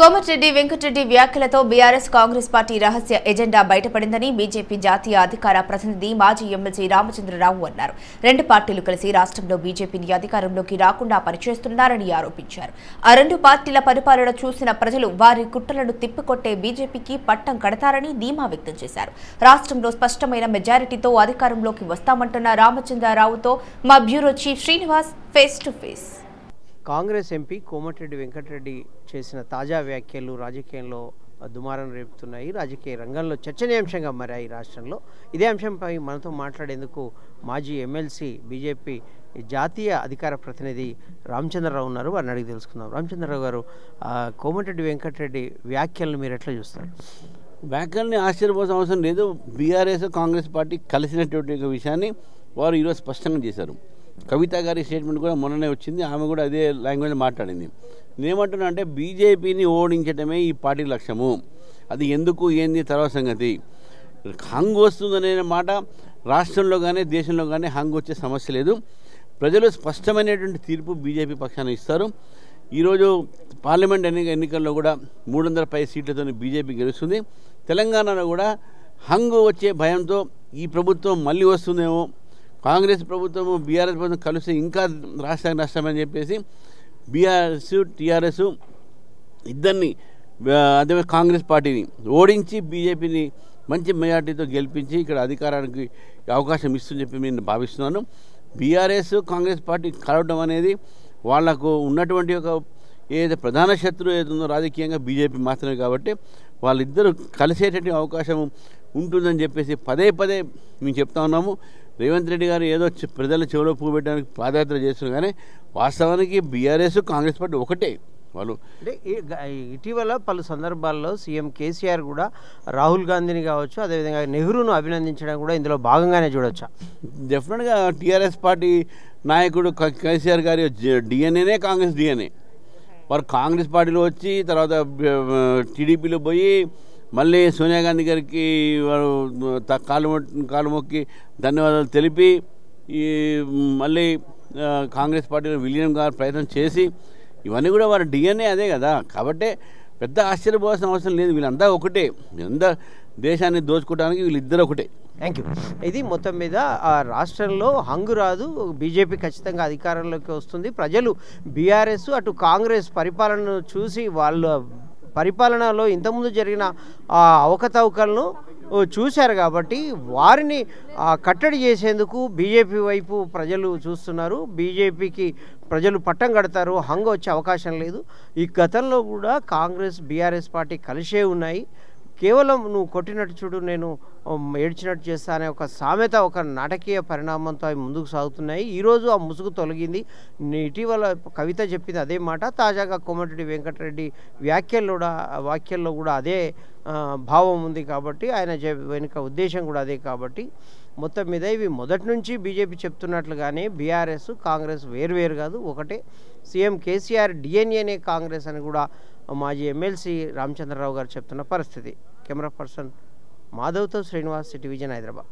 కోమటిరెడ్డి వెంకటరెడ్డి వ్యాఖ్యలతో BRS Congress party రహస్య agenda బయటపడిందని బీజేపీ జాతీయ అధికార ప్రతినిధి మాజీ ఎమ్మెల్సీ రామచంద్రరావు అన్నారు రెండు పార్టీలు కలిసి రాష్ట్రంలో బీజేపీని అధికారంలోకి రాకుండా పనిచేస్తున్నారని ఆరోపించారు ఆ రెండు పార్టీల పరిపాలన చూసిన ప్రజలు వారి కుట్రలను తిప్పికొట్టే బీజేపీకి పట్టం కడతారని ధీమా వ్యక్తం చేశారు రాష్ట్రంలో స్పష్టమైన మెజారిటీతో అధికారంలోకి వస్తామంటున్న రామచంద్రరావుతో మా bureau chief Srinivas face to face Congress MP Komatireddy Venkatreddy చేసిన తాజా వ్యాఖ్యలు రాజకీయంలో దుమారం రేపుతున్నాయి రాజకీయ రంగంలో చర్చనీయాంశంగా మారాయి రాష్ట్రంలో ఇదే అంశంపై మనతో మాట్లాడేందుకు మాజీ ఎమ్మెల్సీ బీజేపీ జాతీయ అధికార ప్రతినిధి రామచంద్రరావు ఉన్నారు వారిని అడిగి తెలుసుకుందాం రామచంద్రరావు గారు కోమటిరెడ్డి వెంకటరెడ్డి వ్యాఖ్యలను మీరు ఎట్లా చూస్తారు వ్యాఖ్యల్ని ఆశ్చర్యపోవాల్సిన అవసరం లేదు బీఆర్ఎస్ కాంగ్రెస్ పార్టీ కలిసినటువంటి విషయాన్ని వారు ఈరోజు స్పష్టంగా చేశారు కవిత గారి స్టేట్మెంట్ కూడా మొన్ననే వచ్చింది ఆమె కూడా అదే లాంగ్వేజ్ మాట్లాడింది నేనేమంటున్నా అంటే బీజేపీని ఓడించడమే ఈ పార్టీ లక్ష్యము అది ఎందుకు ఏంది తర్వాత సంగతి హంగ్ వస్తుందనే మాట రాష్ట్రంలో కానీ దేశంలో కానీ హంగ్ వచ్చే సమస్య లేదు ప్రజలు స్పష్టమైనటువంటి తీర్పు బీజేపీ పక్షాన్ని ఇస్తారు ఈరోజు పార్లమెంట్ ఎన్ని ఎన్నికల్లో కూడా మూడు వందల పై సీట్లతో బీజేపీ గెలుస్తుంది తెలంగాణలో కూడా హంగు వచ్చే భయంతో ఈ ప్రభుత్వం మళ్ళీ వస్తుందేమో కాంగ్రెస్ ప్రభుత్వము బీఆర్ఎస్ ప్రభుత్వం కలిసి ఇంకా రాష్ట్రానికి నష్టమని చెప్పేసి బీఆర్ఎస్ టీఆర్ఎస్ ఇద్దరిని అదే కాంగ్రెస్ పార్టీని ఓడించి బీజేపీని మంచి మెజార్టీతో గెలిపించి ఇక్కడ అధికారానికి అవకాశం ఇస్తుందని చెప్పి నేను భావిస్తున్నాను బీఆర్ఎస్ కాంగ్రెస్ పార్టీ కలవడం అనేది వాళ్లకు ఉన్నటువంటి ఒక ఏదైతే ప్రధాన శత్రువు ఏదో రాజకీయంగా బీజేపీ మాత్రమే కాబట్టి వాళ్ళిద్దరూ కలిసేటటువంటి అవకాశం ఉంటుందని చెప్పేసి పదే పదే మేము చెప్తా ఉన్నాము రేవంత్ రెడ్డి గారు ఏదో ప్రజల చెవులో పువ్వు పెట్టడానికి పాదయాత్ర చేస్తున్నారు కానీ వాస్తవానికి బీఆర్ఎస్ కాంగ్రెస్ పార్టీ ఒకటే వాళ్ళు అంటే ఇటీవల పలు సందర్భాల్లో సీఎం కేసీఆర్ కూడా రాహుల్ గాంధీని కావచ్చు అదేవిధంగా నెహ్రూను అభినందించడం కూడా ఇందులో భాగంగానే చూడొచ్చు డెఫినెట్గా టీఆర్ఎస్ పార్టీ నాయకుడు కేసీఆర్ గారి డిఎన్ఏనే కాంగ్రెస్ డిఎన్ఏ వారు కాంగ్రెస్ పార్టీలో వచ్చి తర్వాత టీడీపీలో పోయి మళ్ళీ సోనియా గాంధీ గారికి వారు కాలు కాలు మొక్కి ధన్యవాదాలు తెలిపి ఈ మళ్ళీ కాంగ్రెస్ పార్టీలో విలీనం కావాలని ప్రయత్నం చేసి ఇవన్నీ కూడా వారి డిఎన్ఏ అదే కదా కాబట్టి పెద్ద ఆశ్చర్యపోవాల్సిన అవసరం లేదు వీళ్ళంతా ఒకటే వీళ్ళంతా దేశాన్ని దోచుకోవడానికి వీళ్ళిద్దరు ఒకటే థ్యాంక్ యూ ఇది మొత్తం మీద రాష్ట్రంలో హంగు రాదు బీజేపీ ఖచ్చితంగా అధికారంలోకి వస్తుంది ప్రజలు బీఆర్ఎస్ అటు కాంగ్రెస్ పరిపాలనను చూసి వాళ్ళ పరిపాలనలో ఇంతకుముందు జరిగిన ఆ అవకతవకలను చూశారు కాబట్టి వారిని కట్టడి చేసేందుకు బీజేపీ వైపు ప్రజలు చూస్తున్నారు బీజేపీకి ప్రజలు పట్టం కడతారు హంగ వచ్చే అవకాశం లేదు ఈ గతంలో కూడా కాంగ్రెస్ బీఆర్ఎస్ పార్టీ కలిసే ఉన్నాయి కేవలం నువ్వు కొట్టినట్టు చూడు నేను ఏడ్చినట్టు చేస్తా అనే ఒక సామెత ఒక నాటకీయ పరిణామంతో అవి ముందుకు సాగుతున్నాయి ఈరోజు ఆ ముసుగు తొలగింది ఇటీవల కవిత చెప్పింది అదే మాట తాజాగా కోమటిరెడ్డి వెంకటరెడ్డి వ్యాఖ్యల్లో కూడా వాక్యల్లో కూడా అదే భావం ఉంది కాబట్టి ఆయన వెనుక ఉద్దేశం కూడా అదే కాబట్టి మొత్తం మీద ఇవి మొదటి నుంచి బీజేపీ చెప్తున్నట్లుగానే బీఆర్ఎస్ కాంగ్రెస్ వేరువేరు కాదు ఒకటే సీఎం కేసీఆర్ డిఎన్ఏనే కాంగ్రెస్ అని కూడా మాజీ ఎమ్మెల్సీ రామచంద్రరావు గారు చెప్తున్న పరిస్థితి కెమెరా పర్సన్ మాధవ్తో శ్రీనివాస్ సిటీ హైదరాబాద్